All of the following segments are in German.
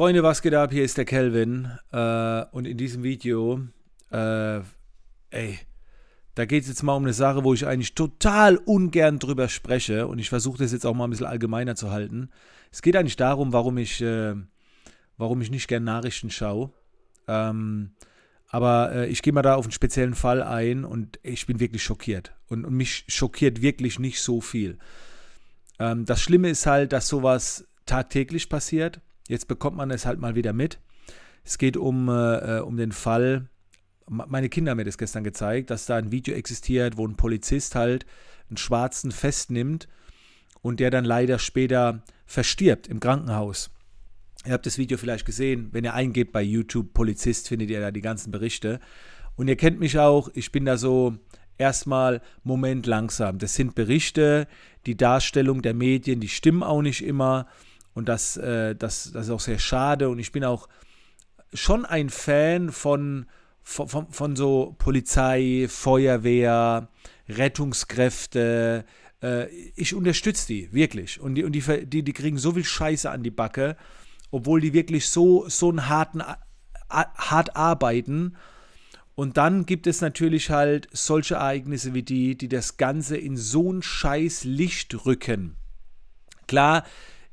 Freunde, was geht ab? Hier ist der Kelvin. Äh, und in diesem Video, äh, ey, da geht es jetzt mal um eine Sache, wo ich eigentlich total ungern drüber spreche. Und ich versuche das jetzt auch mal ein bisschen allgemeiner zu halten. Es geht eigentlich darum, warum ich, äh, warum ich nicht gern Nachrichten schaue. Ähm, aber äh, ich gehe mal da auf einen speziellen Fall ein und ich bin wirklich schockiert. Und, und mich schockiert wirklich nicht so viel. Ähm, das Schlimme ist halt, dass sowas tagtäglich passiert Jetzt bekommt man es halt mal wieder mit. Es geht um, äh, äh um den Fall, meine Kinder haben mir das gestern gezeigt, dass da ein Video existiert, wo ein Polizist halt einen Schwarzen festnimmt und der dann leider später verstirbt im Krankenhaus. Ihr habt das Video vielleicht gesehen. Wenn ihr eingebt bei YouTube Polizist, findet ihr da die ganzen Berichte. Und ihr kennt mich auch, ich bin da so erstmal Moment langsam. Das sind Berichte, die Darstellung der Medien, die stimmen auch nicht immer. Und das, äh, das, das ist auch sehr schade. Und ich bin auch schon ein Fan von, von, von, von so Polizei, Feuerwehr, Rettungskräfte. Äh, ich unterstütze die, wirklich. Und, die, und die, die, die kriegen so viel Scheiße an die Backe, obwohl die wirklich so, so einen harten, hart arbeiten. Und dann gibt es natürlich halt solche Ereignisse wie die, die das Ganze in so ein scheiß Licht rücken. Klar,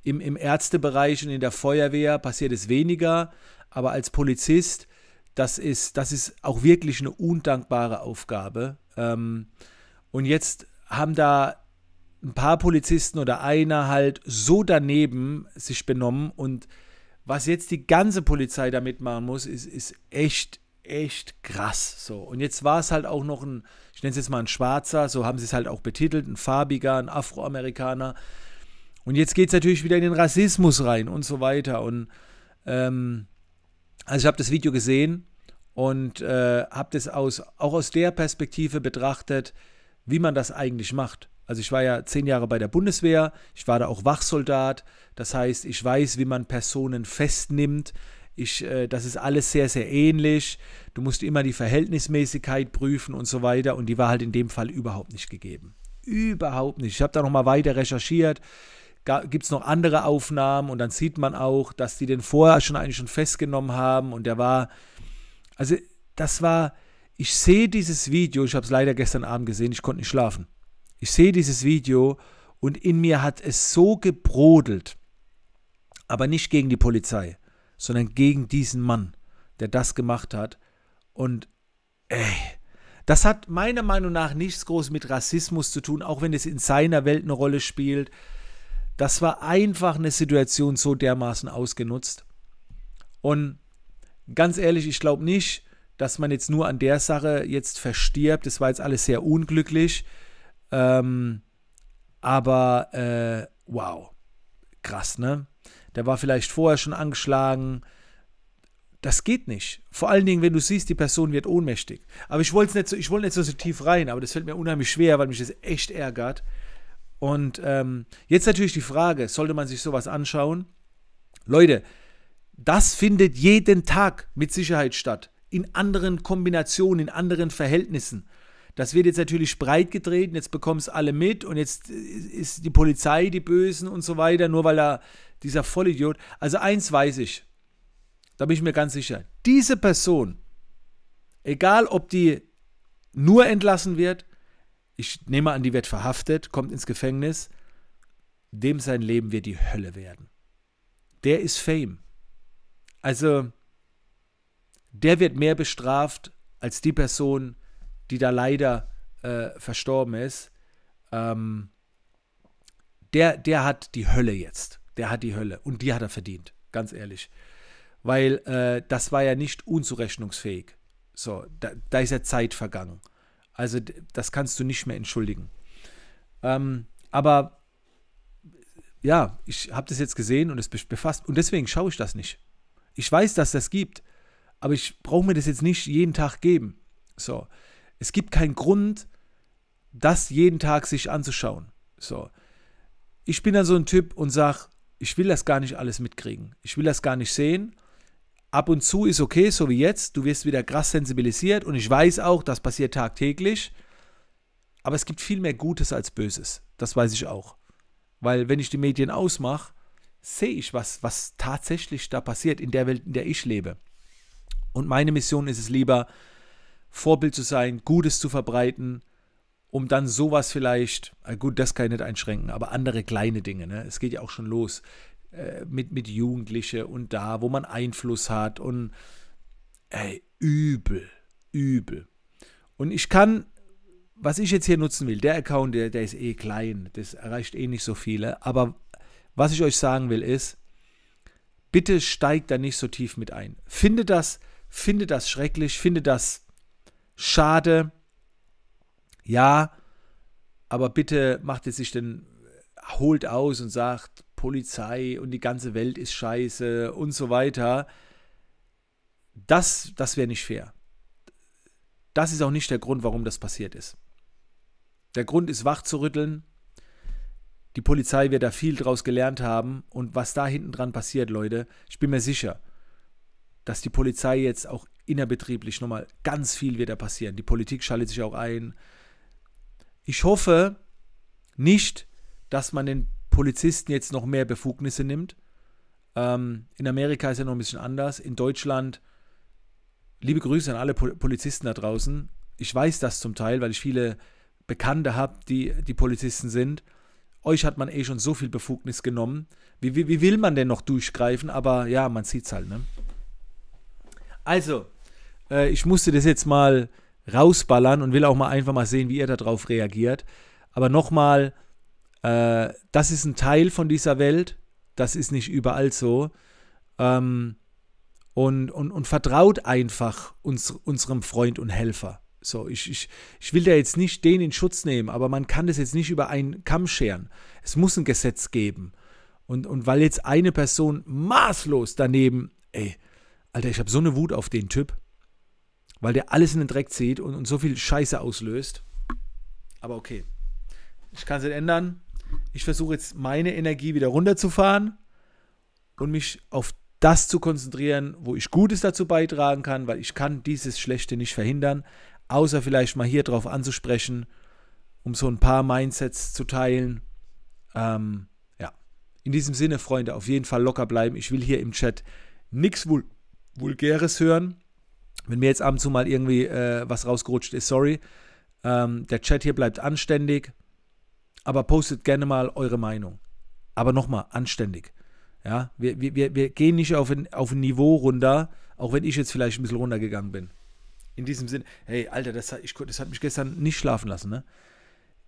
im, Im Ärztebereich und in der Feuerwehr passiert es weniger, aber als Polizist, das ist, das ist auch wirklich eine undankbare Aufgabe. Ähm, und jetzt haben da ein paar Polizisten oder einer halt so daneben sich benommen und was jetzt die ganze Polizei da mitmachen muss, ist, ist echt, echt krass. So. Und jetzt war es halt auch noch ein, ich nenne es jetzt mal ein Schwarzer, so haben sie es halt auch betitelt, ein Farbiger, ein Afroamerikaner, und jetzt geht es natürlich wieder in den Rassismus rein und so weiter. Und ähm, also ich habe das Video gesehen und äh, habe das aus, auch aus der Perspektive betrachtet, wie man das eigentlich macht. Also ich war ja zehn Jahre bei der Bundeswehr, ich war da auch Wachsoldat, das heißt, ich weiß, wie man Personen festnimmt. Ich, äh, das ist alles sehr, sehr ähnlich. Du musst immer die Verhältnismäßigkeit prüfen und so weiter. Und die war halt in dem Fall überhaupt nicht gegeben. Überhaupt nicht. Ich habe da nochmal weiter recherchiert gibt es noch andere Aufnahmen und dann sieht man auch, dass die den vorher schon eigentlich schon festgenommen haben und der war, also das war, ich sehe dieses Video, ich habe es leider gestern Abend gesehen, ich konnte nicht schlafen. Ich sehe dieses Video und in mir hat es so gebrodelt, aber nicht gegen die Polizei, sondern gegen diesen Mann, der das gemacht hat und ey, das hat meiner Meinung nach nichts groß mit Rassismus zu tun, auch wenn es in seiner Welt eine Rolle spielt. Das war einfach eine Situation so dermaßen ausgenutzt. Und ganz ehrlich, ich glaube nicht, dass man jetzt nur an der Sache jetzt verstirbt. Das war jetzt alles sehr unglücklich. Ähm, aber äh, wow, krass, ne? Der war vielleicht vorher schon angeschlagen. Das geht nicht. Vor allen Dingen, wenn du siehst, die Person wird ohnmächtig. Aber ich wollte nicht, so, wollt nicht so tief rein, aber das fällt mir unheimlich schwer, weil mich das echt ärgert. Und ähm, jetzt natürlich die Frage, sollte man sich sowas anschauen? Leute, das findet jeden Tag mit Sicherheit statt. In anderen Kombinationen, in anderen Verhältnissen. Das wird jetzt natürlich breit getreten, jetzt bekommen es alle mit und jetzt ist die Polizei die Bösen und so weiter, nur weil da dieser Vollidiot. Also eins weiß ich, da bin ich mir ganz sicher. Diese Person, egal ob die nur entlassen wird ich nehme an, die wird verhaftet, kommt ins Gefängnis, dem sein Leben wird die Hölle werden. Der ist Fame. Also, der wird mehr bestraft als die Person, die da leider äh, verstorben ist. Ähm, der, der hat die Hölle jetzt. Der hat die Hölle. Und die hat er verdient, ganz ehrlich. Weil äh, das war ja nicht unzurechnungsfähig. So, da, da ist ja Zeit vergangen. Also das kannst du nicht mehr entschuldigen. Ähm, aber ja, ich habe das jetzt gesehen und es befasst und deswegen schaue ich das nicht. Ich weiß, dass das gibt, aber ich brauche mir das jetzt nicht jeden Tag geben. So, es gibt keinen Grund, das jeden Tag sich anzuschauen. So, ich bin dann so ein Typ und sage, ich will das gar nicht alles mitkriegen. Ich will das gar nicht sehen ab und zu ist okay, so wie jetzt. Du wirst wieder krass sensibilisiert und ich weiß auch, das passiert tagtäglich. Aber es gibt viel mehr Gutes als Böses. Das weiß ich auch. Weil wenn ich die Medien ausmache, sehe ich, was, was tatsächlich da passiert in der Welt, in der ich lebe. Und meine Mission ist es lieber, Vorbild zu sein, Gutes zu verbreiten, um dann sowas vielleicht, gut, das kann ich nicht einschränken, aber andere kleine Dinge. Ne? Es geht ja auch schon los. Äh, mit, mit Jugendlichen und da, wo man Einfluss hat und ey, übel, übel. Und ich kann, was ich jetzt hier nutzen will, der Account, der, der ist eh klein, das erreicht eh nicht so viele, aber was ich euch sagen will ist, bitte steigt da nicht so tief mit ein. Findet das, finde das schrecklich, findet das schade, ja, aber bitte macht es sich denn, holt aus und sagt, Polizei und die ganze Welt ist scheiße und so weiter. Das, das wäre nicht fair. Das ist auch nicht der Grund, warum das passiert ist. Der Grund ist wach zu rütteln. Die Polizei wird da viel draus gelernt haben und was da hinten dran passiert, Leute, ich bin mir sicher, dass die Polizei jetzt auch innerbetrieblich nochmal ganz viel wird da passieren. Die Politik schaltet sich auch ein. Ich hoffe nicht, dass man den Polizisten jetzt noch mehr Befugnisse nimmt. Ähm, in Amerika ist ja noch ein bisschen anders. In Deutschland, liebe Grüße an alle Polizisten da draußen. Ich weiß das zum Teil, weil ich viele Bekannte habe, die, die Polizisten sind. Euch hat man eh schon so viel Befugnis genommen. Wie, wie, wie will man denn noch durchgreifen? Aber ja, man sieht es halt, ne? Also, äh, ich musste das jetzt mal rausballern und will auch mal einfach mal sehen, wie ihr darauf reagiert. Aber nochmal, äh, das ist ein Teil von dieser Welt, das ist nicht überall so. Ähm, und, und, und vertraut einfach uns, unserem Freund und Helfer. So, ich, ich, ich will da jetzt nicht den in Schutz nehmen, aber man kann das jetzt nicht über einen Kamm scheren. Es muss ein Gesetz geben. Und, und weil jetzt eine Person maßlos daneben, ey, Alter, ich habe so eine Wut auf den Typ, weil der alles in den Dreck zieht und, und so viel Scheiße auslöst. Aber okay, ich kann es nicht ändern ich versuche jetzt meine Energie wieder runterzufahren und mich auf das zu konzentrieren, wo ich Gutes dazu beitragen kann, weil ich kann dieses Schlechte nicht verhindern, außer vielleicht mal hier drauf anzusprechen, um so ein paar Mindsets zu teilen. Ähm, ja, in diesem Sinne, Freunde, auf jeden Fall locker bleiben. Ich will hier im Chat nichts Vul Vulgäres hören. Wenn mir jetzt ab und zu mal irgendwie äh, was rausgerutscht ist, sorry. Ähm, der Chat hier bleibt anständig aber postet gerne mal eure Meinung. Aber nochmal, anständig. Ja, wir, wir, wir gehen nicht auf ein, auf ein Niveau runter, auch wenn ich jetzt vielleicht ein bisschen runtergegangen bin. In diesem Sinne, hey, Alter, das, ich, das hat mich gestern nicht schlafen lassen, ne?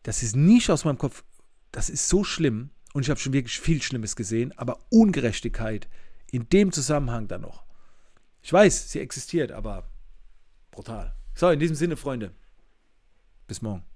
Das ist nicht aus meinem Kopf. Das ist so schlimm. Und ich habe schon wirklich viel Schlimmes gesehen, aber Ungerechtigkeit in dem Zusammenhang dann noch. Ich weiß, sie existiert, aber brutal. So, in diesem Sinne, Freunde. Bis morgen.